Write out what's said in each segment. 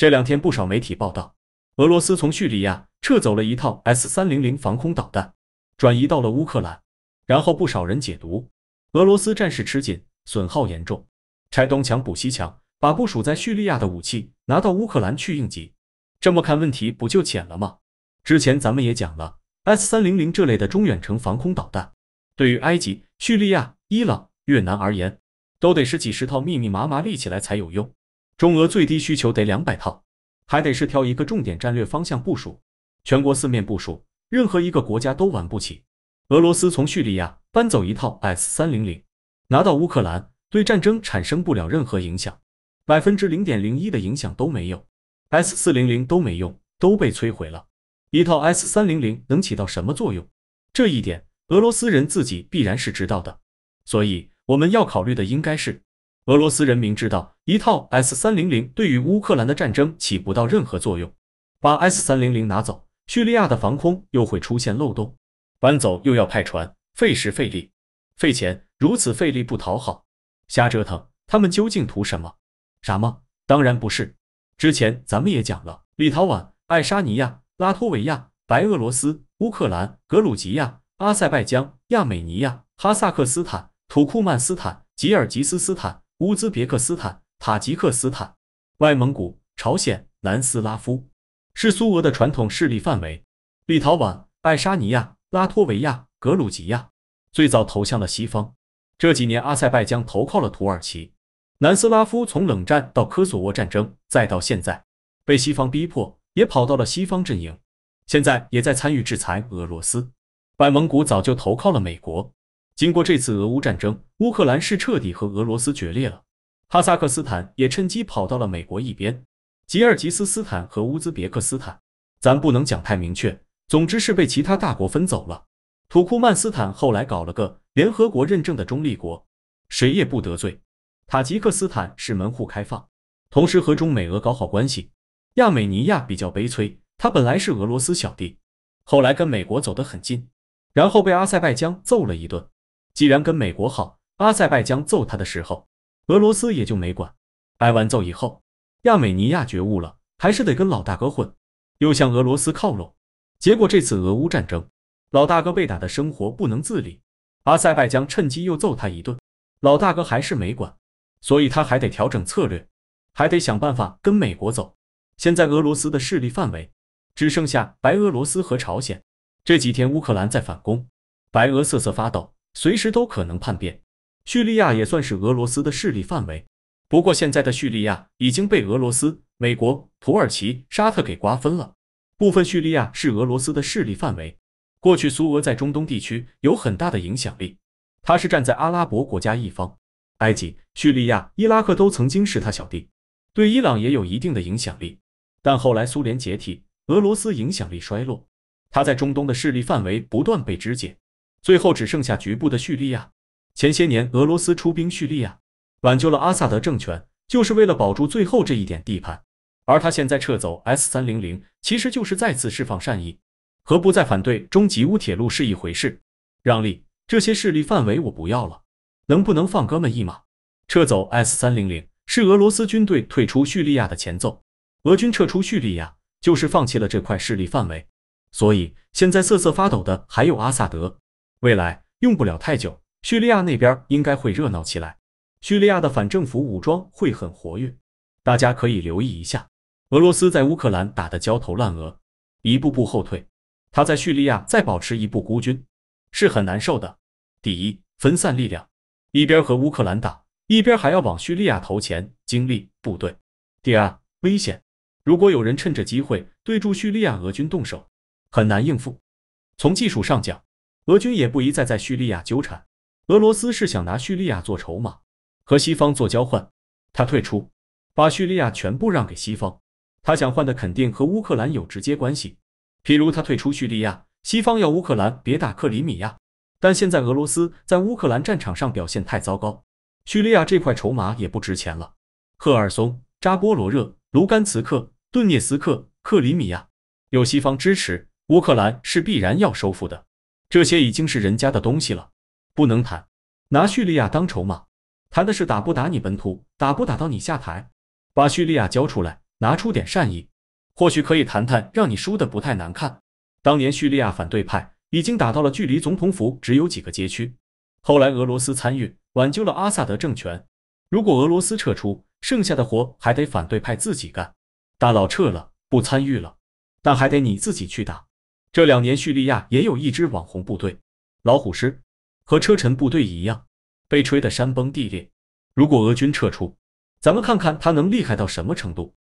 这两天不少媒体报道，俄罗斯从叙利亚撤走了一套 S 三零零防空导弹，转移到了乌克兰。然后不少人解读，俄罗斯战事吃紧，损耗严重，拆东墙补西墙，把部署在叙利亚的武器拿到乌克兰去应急。这么看问题不就浅了吗？之前咱们也讲了，S 三零零这类的中远程防空导弹，对于埃及、叙利亚、伊朗、越南而言，都得是几十套密密麻麻立起来才有用。中俄最低需求得两百套，还得是挑一个重点战略方向部署，全国四面部署，任何一个国家都玩不起。俄罗斯从叙利亚搬走一套 S 三零零，拿到乌克兰，对战争产生不了任何影响，百分之零点零一的影响都没有，S 四零零都没用，都被摧毁了。一套 S 三零零能起到什么作用？这一点俄罗斯人自己必然是知道的，所以我们要考虑的应该是。俄罗斯人民知道，一套 S 三零零对于乌克兰的战争起不到任何作用。把 S 三零零拿走，叙利亚的防空又会出现漏洞。搬走又要派船，费时费力费钱，如此费力不讨好，瞎折腾，他们究竟图什么？傻吗？当然不是。之前咱们也讲了，立陶宛、爱沙尼亚、拉脱维亚、白俄罗斯、乌克兰、格鲁吉亚、阿塞拜疆、亚美尼亚、哈萨克斯坦、土库曼斯坦、吉尔吉斯斯坦。乌兹别克斯坦、塔吉克斯坦、外蒙古、朝鲜、南斯拉夫是苏俄的传统势力范围。立陶宛、爱沙尼亚、拉脱维亚、格鲁吉亚最早投向了西方。这几年，阿塞拜疆投靠了土耳其。南斯拉夫从冷战到科索沃战争，再到现在被西方逼迫，也跑到了西方阵营。现在也在参与制裁俄罗斯。外蒙古早就投靠了美国。经过这次俄乌战争，乌克兰是彻底和俄罗斯决裂了，哈萨克斯坦也趁机跑到了美国一边，吉尔吉斯斯坦和乌兹别克斯坦，咱不能讲太明确，总之是被其他大国分走了。土库曼斯坦后来搞了个联合国认证的中立国，谁也不得罪。塔吉克斯坦是门户开放，同时和中美俄搞好关系。亚美尼亚比较悲催，他本来是俄罗斯小弟，后来跟美国走得很近，然后被阿塞拜疆揍了一顿。既然跟美国好，阿塞拜疆揍他的时候，俄罗斯也就没管。挨完揍以后，亚美尼亚觉悟了，还是得跟老大哥混，又向俄罗斯靠拢。结果这次俄乌战争，老大哥被打的生活不能自理，阿塞拜疆趁机又揍他一顿，老大哥还是没管，所以他还得调整策略，还得想办法跟美国走。现在俄罗斯的势力范围只剩下白俄罗斯和朝鲜。这几天乌克兰在反攻，白俄瑟瑟发抖。随时都可能叛变，叙利亚也算是俄罗斯的势力范围。不过现在的叙利亚已经被俄罗斯、美国、土耳其、沙特给瓜分了。部分叙利亚是俄罗斯的势力范围。过去苏俄在中东地区有很大的影响力，他是站在阿拉伯国家一方，埃及、叙利亚、伊拉克都曾经是他小弟，对伊朗也有一定的影响力。但后来苏联解体，俄罗斯影响力衰落，他在中东的势力范围不断被肢解。最后只剩下局部的叙利亚。前些年俄罗斯出兵叙利亚，挽救了阿萨德政权，就是为了保住最后这一点地盘。而他现在撤走 S 三零零，其实就是再次释放善意，和不再反对中吉乌铁路是一回事。让利，这些势力范围我不要了，能不能放哥们一马？撤走 S 三零零是俄罗斯军队退出叙利亚的前奏。俄军撤出叙利亚，就是放弃了这块势力范围。所以现在瑟瑟发抖的还有阿萨德。未来用不了太久，叙利亚那边应该会热闹起来，叙利亚的反政府武装会很活跃，大家可以留意一下。俄罗斯在乌克兰打得焦头烂额，一步步后退，他在叙利亚再保持一步孤军，是很难受的。第一，分散力量，一边和乌克兰打，一边还要往叙利亚投钱、精力、部队；第二，危险，如果有人趁着机会对驻叙利亚俄军动手，很难应付。从技术上讲。俄军也不宜再在叙利亚纠缠。俄罗斯是想拿叙利亚做筹码，和西方做交换。他退出，把叙利亚全部让给西方。他想换的肯定和乌克兰有直接关系。譬如他退出叙利亚，西方要乌克兰别打克里米亚。但现在俄罗斯在乌克兰战场上表现太糟糕，叙利亚这块筹码也不值钱了。赫尔松、扎波罗热、卢甘茨克、顿涅斯克、克里米亚，有西方支持，乌克兰是必然要收复的。这些已经是人家的东西了，不能谈。拿叙利亚当筹码，谈的是打不打你本土，打不打到你下台，把叙利亚交出来，拿出点善意，或许可以谈谈，让你输的不太难看。当年叙利亚反对派已经打到了距离总统府只有几个街区，后来俄罗斯参与，挽救了阿萨德政权。如果俄罗斯撤出，剩下的活还得反对派自己干。大佬撤了，不参与了，但还得你自己去打。这两年，叙利亚也有一支网红部队——老虎师，和车臣部队一样，被吹得山崩地裂。如果俄军撤出，咱们看看他能厉害到什么程度。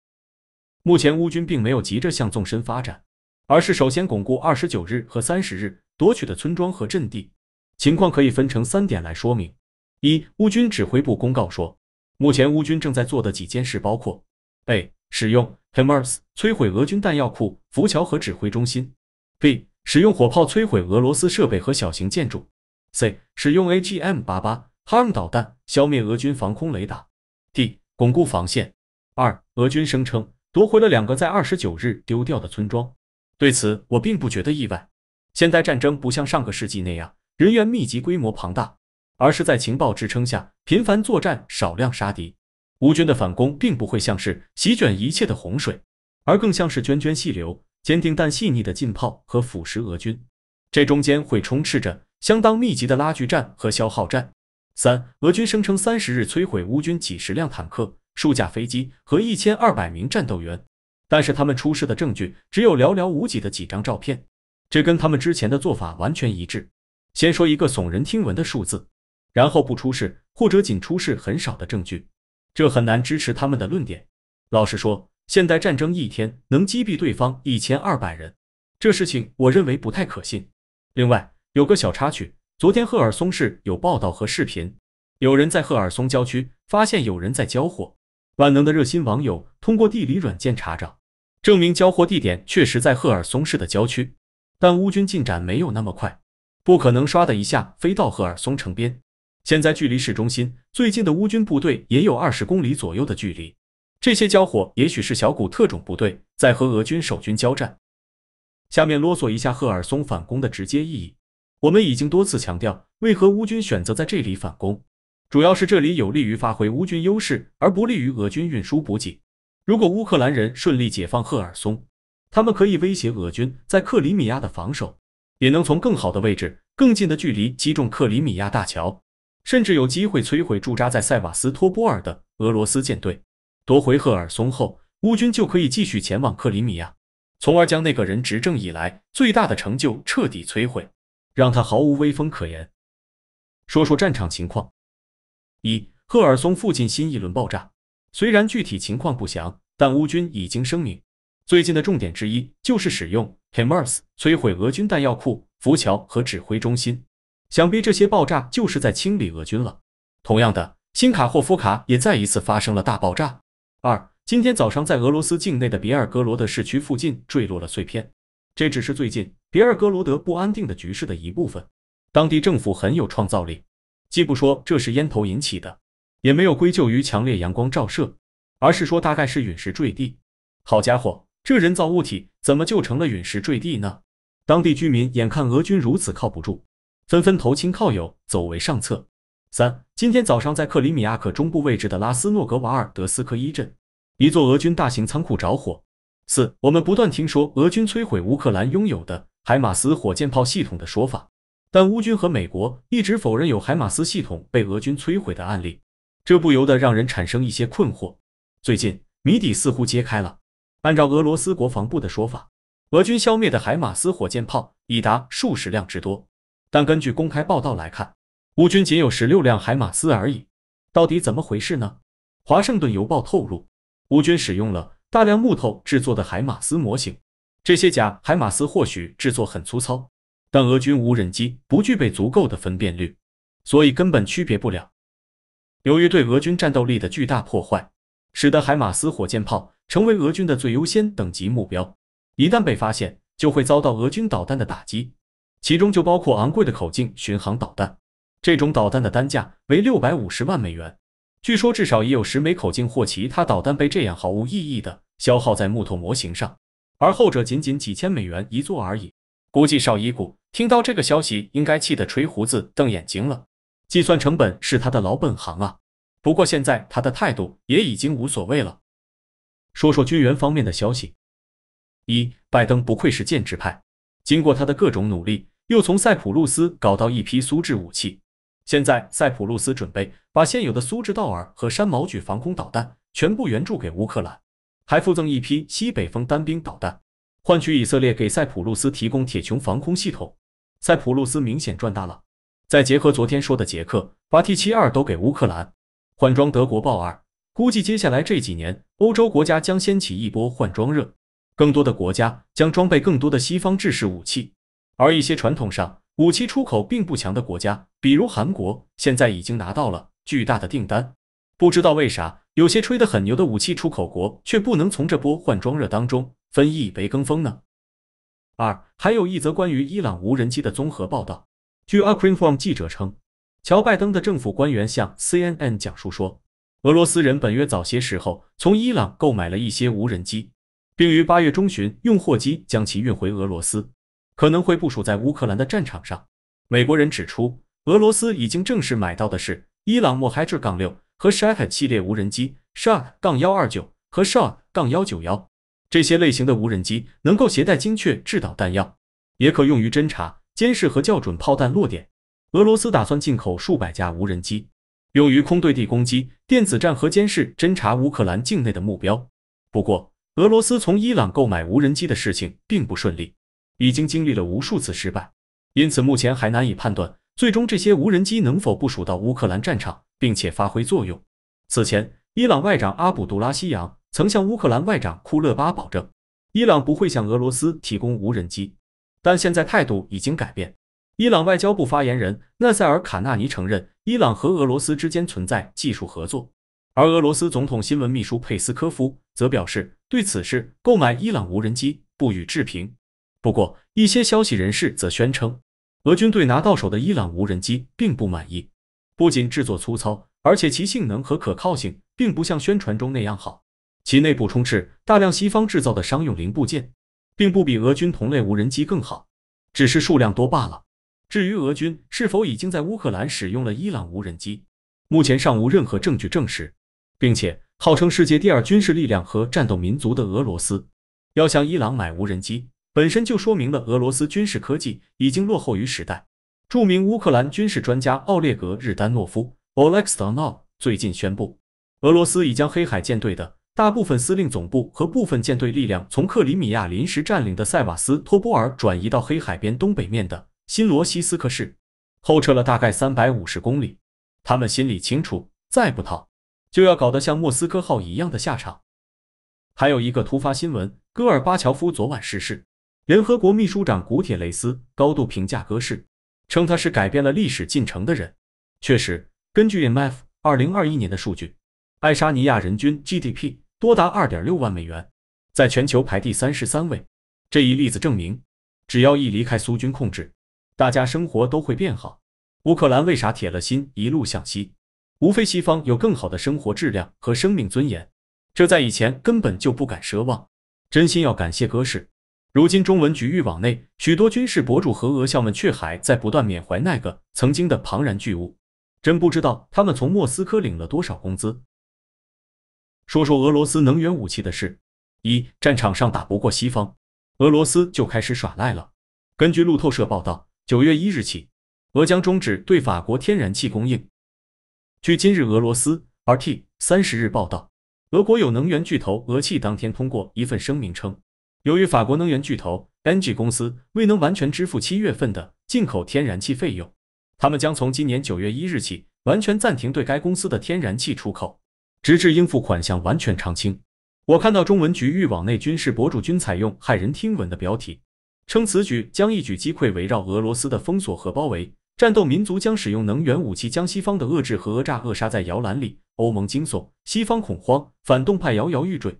目前，乌军并没有急着向纵深发展，而是首先巩固二十九日和三十日夺取的村庄和阵地。情况可以分成三点来说明：一、乌军指挥部公告说，目前乌军正在做的几件事包括：a. 使用 HIMARS 摧毁俄军弹药库、浮桥和指挥中心。b. 使用火炮摧毁俄罗斯设备和小型建筑。c. 使用 a g m 8 8 Harm 导弹消灭俄军防空雷达。d. 固固防线。二、俄军声称夺回了两个在二十九日丢掉的村庄。对此，我并不觉得意外。现代战争不像上个世纪那样人员密集、规模庞大，而是在情报支撑下频繁作战、少量杀敌。乌军的反攻并不会像是席卷一切的洪水，而更像是涓涓细流。坚定但细腻的浸泡和腐蚀俄军，这中间会充斥着相当密集的拉锯战和消耗战。三俄军声称三十日摧毁乌军几十辆坦克、数架飞机和一千二百名战斗员，但是他们出示的证据只有寥寥无几的几张照片，这跟他们之前的做法完全一致。先说一个耸人听闻的数字，然后不出示或者仅出示很少的证据，这很难支持他们的论点。老实说。现代战争一天能击毙对方一千二百人，这事情我认为不太可信。另外有个小插曲，昨天赫尔松市有报道和视频，有人在赫尔松郊区发现有人在交火。万能的热心网友通过地理软件查找，证明交火地点确实在赫尔松市的郊区。但乌军进展没有那么快，不可能刷的一下飞到赫尔松城边。现在距离市中心最近的乌军部队也有二十公里左右的距离。这些交火也许是小股特种部队在和俄军守军交战。下面啰嗦一下赫尔松反攻的直接意义。我们已经多次强调，为何乌军选择在这里反攻，主要是这里有利于发挥乌军优势，而不利于俄军运输补给。如果乌克兰人顺利解放赫尔松，他们可以威胁俄军在克里米亚的防守，也能从更好的位置、更近的距离击中克里米亚大桥，甚至有机会摧毁驻扎在塞瓦斯托波尔的俄罗斯舰队。夺回赫尔松后，乌军就可以继续前往克里米亚，从而将那个人执政以来最大的成就彻底摧毁，让他毫无威风可言。说说战场情况：一、赫尔松附近新一轮爆炸，虽然具体情况不详，但乌军已经声明，最近的重点之一就是使用 HIMARS 摧毁俄军弹药库、浮桥和指挥中心。想必这些爆炸就是在清理俄军了。同样的，新卡霍夫卡也再一次发生了大爆炸。二，今天早上在俄罗斯境内的比尔哥罗德市区附近坠落了碎片。这只是最近比尔哥罗德不安定的局势的一部分。当地政府很有创造力，既不说这是烟头引起的，也没有归咎于强烈阳光照射，而是说大概是陨石坠地。好家伙，这人造物体怎么就成了陨石坠地呢？当地居民眼看俄军如此靠不住，纷纷投亲靠友，走为上策。三，今天早上在克里米亚克中部位置的拉斯诺格瓦尔德斯科伊镇，一座俄军大型仓库着火。四，我们不断听说俄军摧毁乌克兰拥有的海马斯火箭炮系统的说法，但乌军和美国一直否认有海马斯系统被俄军摧毁的案例，这不由得让人产生一些困惑。最近谜底似乎揭开了，按照俄罗斯国防部的说法，俄军消灭的海马斯火箭炮已达数十辆之多，但根据公开报道来看。乌军仅有十六辆海马斯而已，到底怎么回事呢？华盛顿邮报透露，乌军使用了大量木头制作的海马斯模型，这些假海马斯或许制作很粗糙，但俄军无人机不具备足够的分辨率，所以根本区别不了。由于对俄军战斗力的巨大破坏，使得海马斯火箭炮成为俄军的最优先等级目标，一旦被发现，就会遭到俄军导弹的打击，其中就包括昂贵的口径巡航导弹。这种导弹的单价为六百五十万美元，据说至少也有十枚口径或其他导弹被这样毫无意义的消耗在木头模型上，而后者仅仅几千美元一座而已。估计少伊古听到这个消息应该气得吹胡子瞪眼睛了。计算成本是他的老本行啊，不过现在他的态度也已经无所谓了。说说军援方面的消息，一拜登不愧是建制派，经过他的各种努力，又从塞浦路斯搞到一批苏制武器。现在塞浦路斯准备把现有的苏制道尔和山毛榉防空导弹全部援助给乌克兰，还附赠一批西北风单兵导弹，换取以色列给塞浦路斯提供铁穹防空系统。塞浦路斯明显赚大了。再结合昨天说的捷克把 T 七二都给乌克兰换装德国豹二，估计接下来这几年欧洲国家将掀起一波换装热，更多的国家将装备更多的西方制式武器，而一些传统上。武器出口并不强的国家，比如韩国，现在已经拿到了巨大的订单。不知道为啥，有些吹得很牛的武器出口国却不能从这波换装热当中分一杯羹风呢？二，还有一则关于伊朗无人机的综合报道。据 a f o r m 记者称，乔拜登的政府官员向 CNN 讲述说，俄罗斯人本月早些时候从伊朗购买了一些无人机，并于八月中旬用货机将其运回俄罗斯。可能会部署在乌克兰的战场上。美国人指出，俄罗斯已经正式买到的是伊朗 m o h a j r 杠六和 s h a e k 系列无人机，Shark 杠幺二九和 Shark 杠幺九幺这些类型的无人机能够携带精确制导弹药，也可用于侦察、监视和校准炮弹落点。俄罗斯打算进口数百架无人机，用于空对地攻击、电子战和监视、侦察乌克兰境内的目标。不过，俄罗斯从伊朗购买无人机的事情并不顺利。已经经历了无数次失败，因此目前还难以判断最终这些无人机能否部署到乌克兰战场并且发挥作用。此前，伊朗外长阿卜杜拉希扬曾向乌克兰外长库勒巴保证，伊朗不会向俄罗斯提供无人机，但现在态度已经改变。伊朗外交部发言人纳塞尔卡纳尼承认，伊朗和俄罗斯之间存在技术合作，而俄罗斯总统新闻秘书佩斯科夫则表示，对此事购买伊朗无人机不予置评。不过，一些消息人士则宣称，俄军对拿到手的伊朗无人机并不满意，不仅制作粗糙，而且其性能和可靠性并不像宣传中那样好。其内部充斥大量西方制造的商用零部件，并不比俄军同类无人机更好，只是数量多罢了。至于俄军是否已经在乌克兰使用了伊朗无人机，目前尚无任何证据证实。并且，号称世界第二军事力量和战斗民族的俄罗斯，要向伊朗买无人机。本身就说明了俄罗斯军事科技已经落后于时代。著名乌克兰军事专家奥列格·日丹诺夫 o l e x d o n o v 最近宣布，俄罗斯已将黑海舰队的大部分司令总部和部分舰队力量从克里米亚临时占领的塞瓦斯托波尔转移到黑海边东北面的新罗西斯克市，后撤了大概三百五十公里。他们心里清楚，再不逃，就要搞得像莫斯科号一样的下场。还有一个突发新闻：戈尔巴乔夫昨晚逝世。联合国秘书长古铁雷斯高度评价戈氏，称他是改变了历史进程的人。确实，根据 m f 二零二一年的数据，爱沙尼亚人均 GDP 多达二点六万美元，在全球排第三十三位。这一例子证明，只要一离开苏军控制，大家生活都会变好。乌克兰为啥铁了心一路向西？无非西方有更好的生活质量和生命尊严，这在以前根本就不敢奢望。真心要感谢戈氏。如今，中文局域网内许多军事博主和俄校们却还在不断缅怀那个曾经的庞然巨物，真不知道他们从莫斯科领了多少工资。说说俄罗斯能源武器的事，一战场上打不过西方，俄罗斯就开始耍赖了。根据路透社报道，九月一日起，俄将终止对法国天然气供应。据今日俄罗斯 RT 三十日报道，俄国有能源巨头俄气当天通过一份声明称。由于法国能源巨头 n g 公司未能完全支付七月份的进口天然气费用，他们将从今年九月一日起完全暂停对该公司的天然气出口，直至应付款项完全偿清。我看到中文局域网内军事博主均采用骇人听闻的标题，称此举将一举击溃围绕俄罗斯的封锁和包围，战斗民族将使用能源武器将西方的遏制和讹诈扼杀在摇篮里。欧盟惊悚，西方恐慌，反动派摇摇欲坠，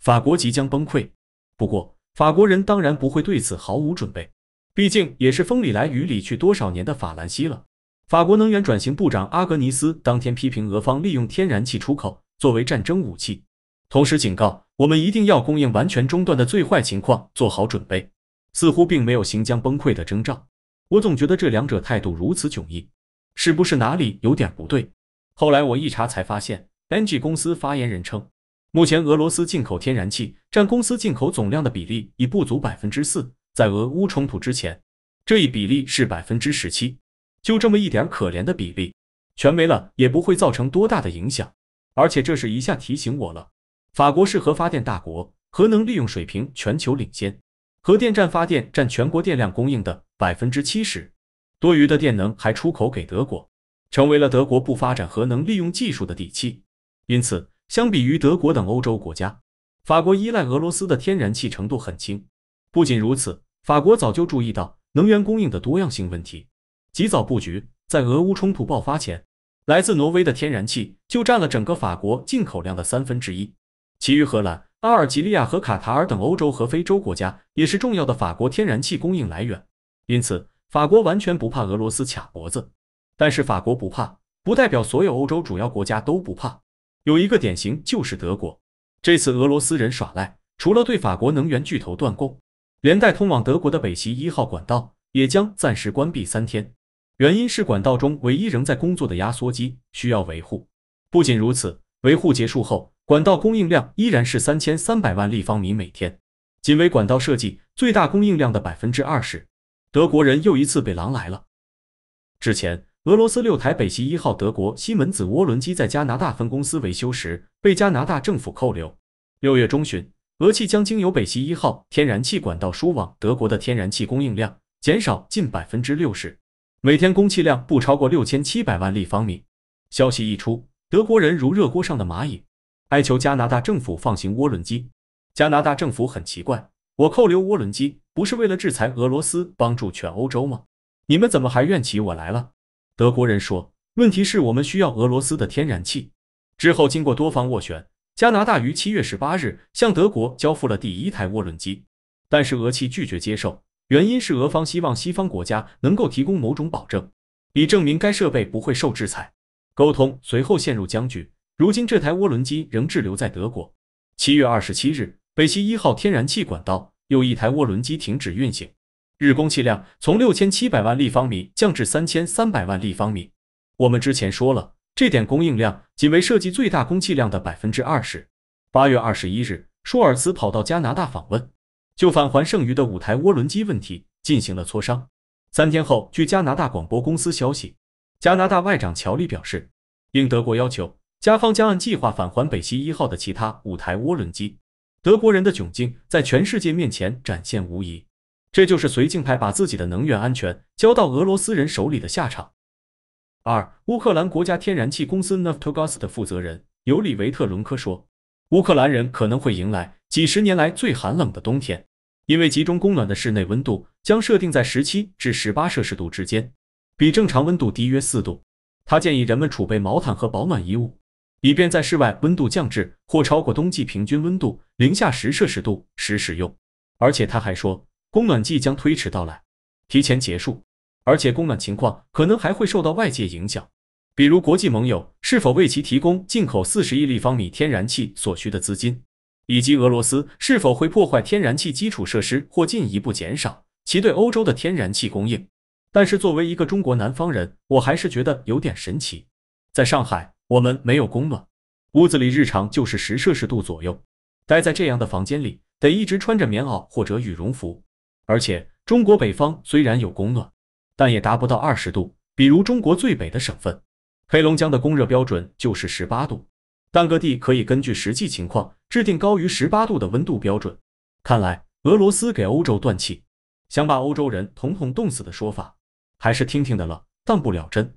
法国即将崩溃。不过，法国人当然不会对此毫无准备，毕竟也是风里来雨里去多少年的法兰西了。法国能源转型部长阿格尼斯当天批评俄方利用天然气出口作为战争武器，同时警告我们一定要供应完全中断的最坏情况做好准备。似乎并没有行将崩溃的征兆。我总觉得这两者态度如此迥异，是不是哪里有点不对？后来我一查才发现 n g 公司发言人称。目前，俄罗斯进口天然气占公司进口总量的比例已不足百分之四，在俄乌冲突之前，这一比例是百分之十七。就这么一点可怜的比例，全没了也不会造成多大的影响。而且，这是一下提醒我了，法国是核发电大国，核能利用水平全球领先，核电站发电占全国电量供应的百分之七十，多余的电能还出口给德国，成为了德国不发展核能利用技术的底气。因此。相比于德国等欧洲国家，法国依赖俄罗斯的天然气程度很轻。不仅如此，法国早就注意到能源供应的多样性问题，及早布局。在俄乌冲突爆发前，来自挪威的天然气就占了整个法国进口量的三分之一。其余荷兰、阿尔及利亚和卡塔尔等欧洲和非洲国家也是重要的法国天然气供应来源。因此，法国完全不怕俄罗斯卡脖子。但是，法国不怕，不代表所有欧洲主要国家都不怕。有一个典型就是德国，这次俄罗斯人耍赖，除了对法国能源巨头断供，连带通往德国的北溪一号管道也将暂时关闭三天。原因是管道中唯一仍在工作的压缩机需要维护。不仅如此，维护结束后，管道供应量依然是三千三百万立方米每天，仅为管道设计最大供应量的百分之二十。德国人又一次被狼来了。之前。俄罗斯六台北溪一号德国西门子涡轮机在加拿大分公司维修时被加拿大政府扣留。六月中旬，俄气将经由北溪一号天然气管道输往德国的天然气供应量减少近百分之六十，每天供气量不超过六千七百万立方米。消息一出，德国人如热锅上的蚂蚁，哀求加拿大政府放行涡轮机。加拿大政府很奇怪，我扣留涡轮机不是为了制裁俄罗斯，帮助全欧洲吗？你们怎么还怨起我来了？德国人说：“问题是我们需要俄罗斯的天然气。”之后，经过多方斡旋，加拿大于七月十八日向德国交付了第一台涡轮机，但是俄气拒绝接受，原因是俄方希望西方国家能够提供某种保证，以证明该设备不会受制裁。沟通随后陷入僵局。如今，这台涡轮机仍滞留在德国。七月二十七日，北溪一号天然气管道又一台涡轮机停止运行。日供气量从六千七百万立方米降至三千三百万立方米。我们之前说了，这点供应量仅为设计最大供气量的百分之二十。八月二十一日，舒尔茨跑到加拿大访问，就返还剩余的五台涡轮机问题进行了磋商。三天后，据加拿大广播公司消息，加拿大外长乔利表示，应德国要求，加方将按计划返还北溪一号的其他五台涡轮机。德国人的窘境在全世界面前展现无疑。这就是绥靖派把自己的能源安全交到俄罗斯人手里的下场。二，乌克兰国家天然气公司 Neftogaz 的负责人尤里维特伦科说，乌克兰人可能会迎来几十年来最寒冷的冬天，因为集中供暖的室内温度将设定在十七至十八摄氏度之间，比正常温度低约四度。他建议人们储备毛毯和保暖衣物，以便在室外温度降至或超过冬季平均温度零下十摄氏度时使用。而且他还说。供暖季将推迟到来，提前结束，而且供暖情况可能还会受到外界影响，比如国际盟友是否为其提供进口四十亿立方米天然气所需的资金，以及俄罗斯是否会破坏天然气基础设施或进一步减少其对欧洲的天然气供应。但是作为一个中国南方人，我还是觉得有点神奇。在上海，我们没有供暖，屋子里日常就是十摄氏度左右，待在这样的房间里得一直穿着棉袄或者羽绒服。而且，中国北方虽然有供暖，但也达不到二十度。比如中国最北的省份黑龙江的供热标准就是十八度，但各地可以根据实际情况制定高于十八度的温度标准。看来，俄罗斯给欧洲断气，想把欧洲人统统冻死的说法，还是听听的了，当不了真。